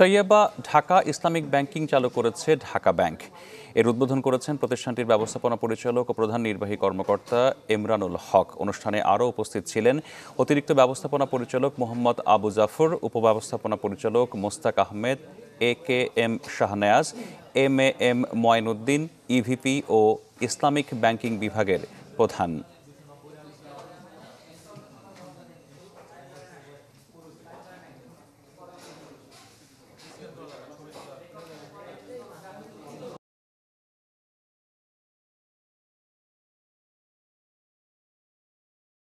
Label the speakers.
Speaker 1: তৈয়বা Dhaka Islamic banking চালু করেছে Dhaka bank এর উদ্বোধন করেছেন প্রতিষ্ঠানটির ব্যবস্থাপনা পরিচালক ও প্রধান নির্বাহী কর্মকর্তা ইমরানুল হক অনুষ্ঠানে আরও উপস্থিত ছিলেন অতিরিক্ত ব্যবস্থাপনা পরিচালক মোহাম্মদ আবু জাফর উপব্যবস্থাপনা পরিচালক Mostak Ahmed A K M Shahnewaz M A M Moinuddin EVP ও ইসলামিক ব্যাংকিং বিভাগের প্রধান